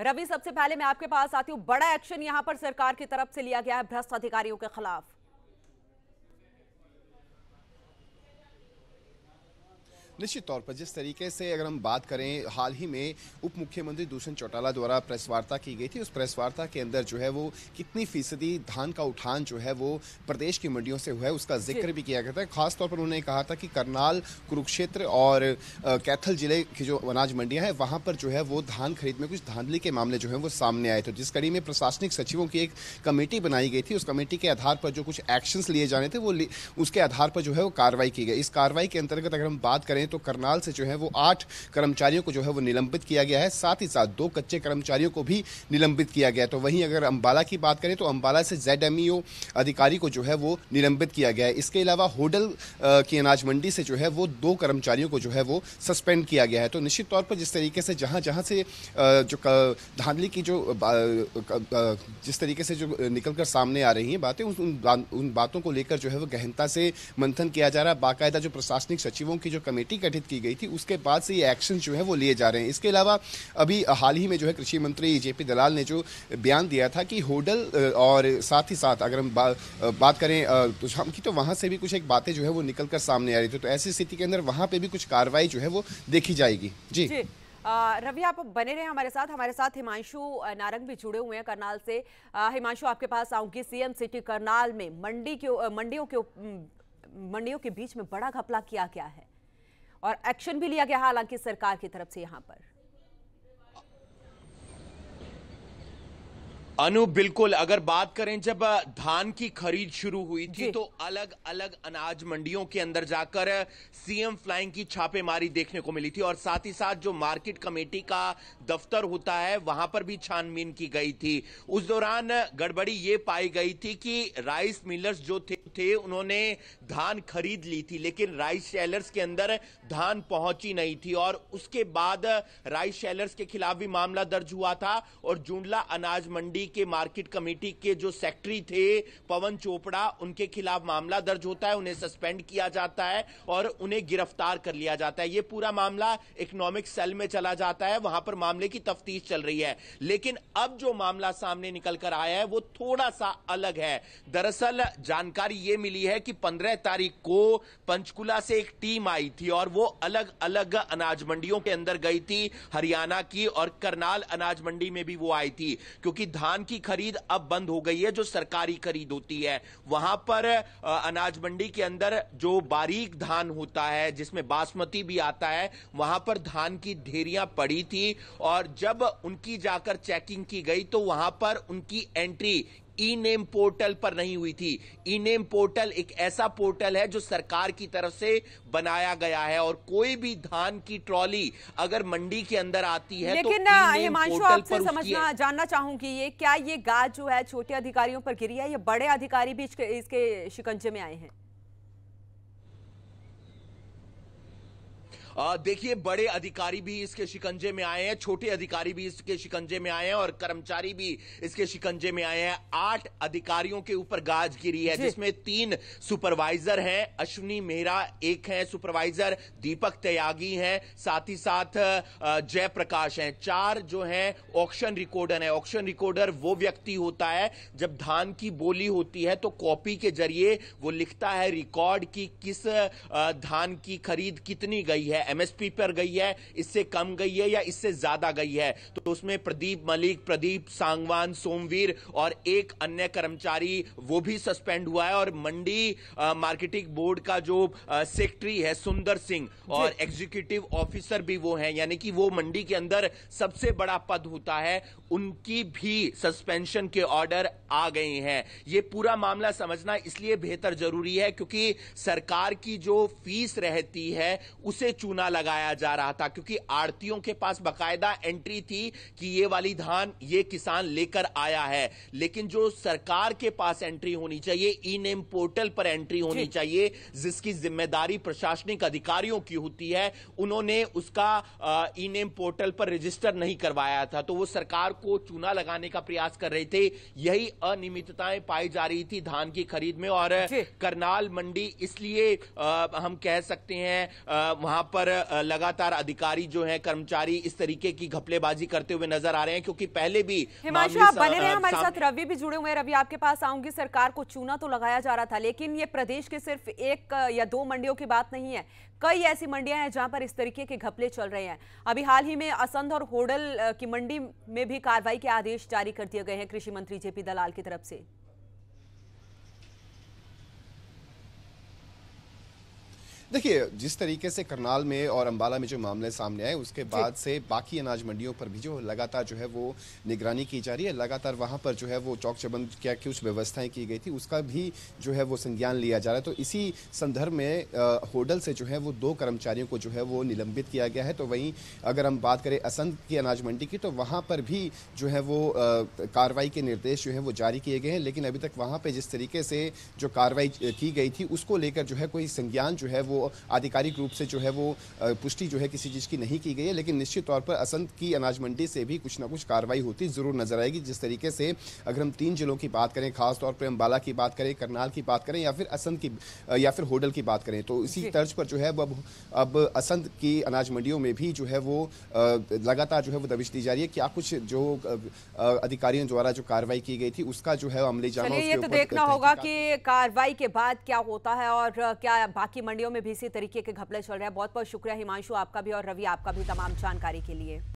रवि सबसे पहले मैं आपके पास आती हूँ बड़ा एक्शन यहाँ पर सरकार की तरफ से लिया गया है भ्रष्ट अधिकारियों के खिलाफ निश्चित तौर पर जिस तरीके से अगर हम बात करें हाल ही में उप मुख्यमंत्री दूषण चौटाला द्वारा प्रेस वार्ता की गई थी उस प्रेस वार्ता के अंदर जो है वो कितनी फीसदी धान का उठान जो है वो प्रदेश की मंडियों से हुआ है उसका जिक्र भी किया गया था खासतौर पर उन्होंने कहा था कि करनाल कुरुक्षेत्र और कैथल जिले की जो अनाज मंडियाँ हैं वहाँ पर जो है वो धान खरीद में कुछ धांधली के मामले जो है वो सामने आए थे जिस कड़ी में प्रशासनिक सचिवों की एक कमेटी बनाई गई थी उस कमेटी के आधार पर जो कुछ एक्शंस लिए जाने थे वो उसके आधार पर जो है वो कार्रवाई की गई इस कार्रवाई के अंतर्गत अगर हम बात करें हैं तो करनाल से जो है वो आठ कर्मचारियों को जो है वो निलंबित किया गया है साथ ही साथ दो कच्चे कर्मचारियों को भी निलंबित किया गया तो वहीं अगर अम्बाला की बात करें तो अम्बाला से जेड e अधिकारी को जो है वो निलंबित किया गया है इसके अलावा होडल की अनाज मंडी से जो है वो दो कर्मचारियों को जो है वो सस्पेंड किया गया है तो निश्चित तौर पर जिस तरीके से जहाँ जहाँ से जो धांधली की जो जिस तरीके से जो निकल कर सामने आ रही हैं बातें उन उन बातों को लेकर जो है वो गहनता से मंथन किया जा रहा है बाकायदा जो प्रशासनिक सचिवों की जो कमेटी कमेटी गठित की गई थी उसके बाद से ये एक्शन जो है वो लिए जा रहे हैं इसके अलावा अभी हाल ही में जो है कृषि मंत्री जे पी दलाल ने जो बयान दिया था कि होडल और साथ ही साथ अगर हम बा, बात करें तो हम की तो वहाँ से भी कुछ एक बातें जो है वो निकल कर सामने आ रही थी तो ऐसी स्थिति के अंदर वहाँ पर भी कुछ कार्रवाई जो है वो देखी जाएगी जी, जी। रवि आप बने रहे हमारे साथ हमारे साथ हिमांशु नारंग भी जुड़े हुए हैं करनाल से हिमांशु आपके पास आऊंगी सीएम सिटी करनाल में मंडी के मंडियों के मंडियों के बीच में बड़ा घपला किया गया है और एक्शन भी लिया गया हालांकि सरकार की तरफ से यहां पर अनु बिल्कुल अगर बात करें जब धान की खरीद शुरू हुई थी तो अलग अलग अनाज मंडियों के अंदर जाकर सीएम फ्लाइंग की छापेमारी देखने को मिली थी और साथ ही साथ जो मार्केट कमेटी का दफ्तर होता है वहां पर भी छानबीन की गई थी उस दौरान गड़बड़ी ये पाई गई थी कि राइस मिलर्स जो थे थे उन्होंने धान खरीद ली थी लेकिन राइस शेलर्स के अंदर धान पहुंची नहीं थी और उसके बाद राइस शेलर्स के खिलाफ भी मामला दर्ज हुआ था और जुंडला अनाज मंडी पार्टी के मार्केट कमेटी के जो सेक्रेटरी थे पवन चोपड़ा उनके खिलाफ मामला दर्ज होता है उन्हें सस्पेंड किया जाता है और उन्हें गिरफ्तार कर लिया जाता है ये पूरा मामला इकोनॉमिक सेल में चला जाता है वहां पर मामले की तफ्तीश चल रही है लेकिन अब जो मामला सामने निकल कर आया है वो थोड़ा सा अलग है दरअसल जानकारी ये मिली है कि पंद्रह तारीख को पंचकुला से एक टीम आई थी और वो अलग अलग अनाज मंडियों के अंदर गई थी हरियाणा की और करनाल अनाज मंडी में भी वो आई थी क्योंकि धान धान की खरीद अब बंद हो गई है जो सरकारी खरीद होती है वहां पर अनाज मंडी के अंदर जो बारीक धान होता है जिसमें बासमती भी आता है वहां पर धान की ढेरियां पड़ी थी और जब उनकी जाकर चेकिंग की गई तो वहां पर उनकी एंट्री ई नेम पोर्टल पर नहीं हुई थी ई नेम पोर्टल एक ऐसा पोर्टल है जो सरकार की तरफ से बनाया गया है और कोई भी धान की ट्रॉली अगर मंडी के अंदर आती है तो लेकिन तो हिमांशु आपसे समझना जानना चाहूंगी ये क्या ये गाज जो है छोटे अधिकारियों पर गिरी है या बड़े अधिकारी भी इसके, इसके शिकंजे में आए हैं देखिए बड़े अधिकारी भी इसके शिकंजे में आए हैं छोटे अधिकारी भी इसके शिकंजे में आए हैं और कर्मचारी भी इसके शिकंजे में आए हैं आठ अधिकारियों के ऊपर गाज गिरी है जिसमें तीन सुपरवाइजर हैं अश्विनी मेहरा एक हैं सुपरवाइजर दीपक त्यागी हैं साथ ही साथ जयप्रकाश हैं चार जो है ऑक्शन रिकॉर्डर है ऑक्शन रिकॉर्डर वो व्यक्ति होता है जब धान की बोली होती है तो कॉपी के जरिए वो लिखता है रिकॉर्ड की किस धान की खरीद कितनी गई है एमएसपी पर गई है इससे कम गई है या इससे ज्यादा गई है तो उसमें प्रदीप मलिक प्रदीप सांगवान सोमवीर और एक अन्य कर्मचारी वो भी सस्पेंड हुआ है और मंडी मार्केटिंग बोर्ड का जो सेक्रेटरी है सुंदर सिंह और एग्जीक्यूटिव ऑफिसर भी वो है यानी कि वो मंडी के अंदर सबसे बड़ा पद होता है उनकी भी सस्पेंशन के ऑर्डर आ गए हैं ये पूरा मामला समझना इसलिए बेहतर जरूरी है क्योंकि सरकार की जो फीस रहती है उसे चुन चूना लगाया जा रहा था क्योंकि आड़तियों के पास बकायदा एंट्री थी कि ये वाली धान ये किसान लेकर आया है लेकिन जो सरकार के पास एंट्री होनी चाहिए ई नेम पोर्टल पर एंट्री होनी चाहिए जिसकी जिम्मेदारी प्रशासनिक अधिकारियों की होती है उन्होंने उसका ई नेम पोर्टल पर रजिस्टर नहीं करवाया था तो वो सरकार को चूना लगाने का प्रयास कर रहे थे यही अनियमितताएं पाई जा रही थी धान की खरीद में और करनाल मंडी इसलिए आ, हम कह सकते हैं आ, वहां पर पर लगातार अधिकारी जो है कर्मचारी इस तरीके की घपलेबाजी करते हुए नजर आ रहे हैं क्योंकि पहले भी हिमांशु आप बने रहे हमारे साथ रवि भी जुड़े हुए हैं रवि आपके पास आऊंगी सरकार को चूना तो लगाया जा रहा था लेकिन ये प्रदेश के सिर्फ एक या दो मंडियों की बात नहीं है कई ऐसी मंडियां हैं जहां पर इस तरीके के घपले चल रहे हैं अभी हाल ही में असंध और होडल की मंडी में भी कार्रवाई के आदेश जारी कर दिए गए हैं कृषि मंत्री जेपी दलाल की तरफ से देखिए जिस तरीके से करनाल में और अम्बाला में जो मामले सामने आए उसके बाद से बाकी अनाज मंडियों पर भी जो लगातार जो है वो निगरानी की जा रही है लगातार वहाँ पर जो है वो चौक चबंद क्या कुछ व्यवस्थाएं की गई थी उसका भी जो है वो संज्ञान लिया जा रहा है तो इसी संदर्भ में होटल से जो है वो दो कर्मचारियों को जो है वो निलंबित किया गया है तो वहीं अगर हम बात करें असंत की अनाज मंडी की तो वहाँ पर भी जो है वो कार्रवाई के निर्देश जो है वो जारी किए गए हैं लेकिन अभी तक वहाँ पर जिस तरीके से जो कार्रवाई की गई थी उसको लेकर जो है कोई संज्ञान जो है वो वो आधिकारिक रूप से जो है वो पुष्टि जो है किसी चीज़ की नहीं की गई है लेकिन निश्चित तौर पर असंत की अनाज मंडी से भी कुछ ना कुछ कार्रवाई होती ज़रूर नजर आएगी जिस तरीके से अगर हम तीन जिलों की बात करें खासतौर पर अम्बाला की बात करें करनाल की बात करें या फिर असंत की या फिर होडल की बात करें तो इसी तर्ज पर जो है अब अब असंत की अनाज मंडियों में भी जो है वो लगातार जो है वो दबिश दी जा रही है क्या कुछ जो अधिकारियों द्वारा जो कार्रवाई की गई थी उसका जो है अमले जाना ये तो देखना होगा कि कार्रवाई के बाद क्या होता है और क्या बाकी मंडियों में भी इसी तरीके के घपले चल रहे हैं बहुत बहुत शुक्रिया हिमांशु आपका भी और रवि आपका भी तमाम जानकारी के लिए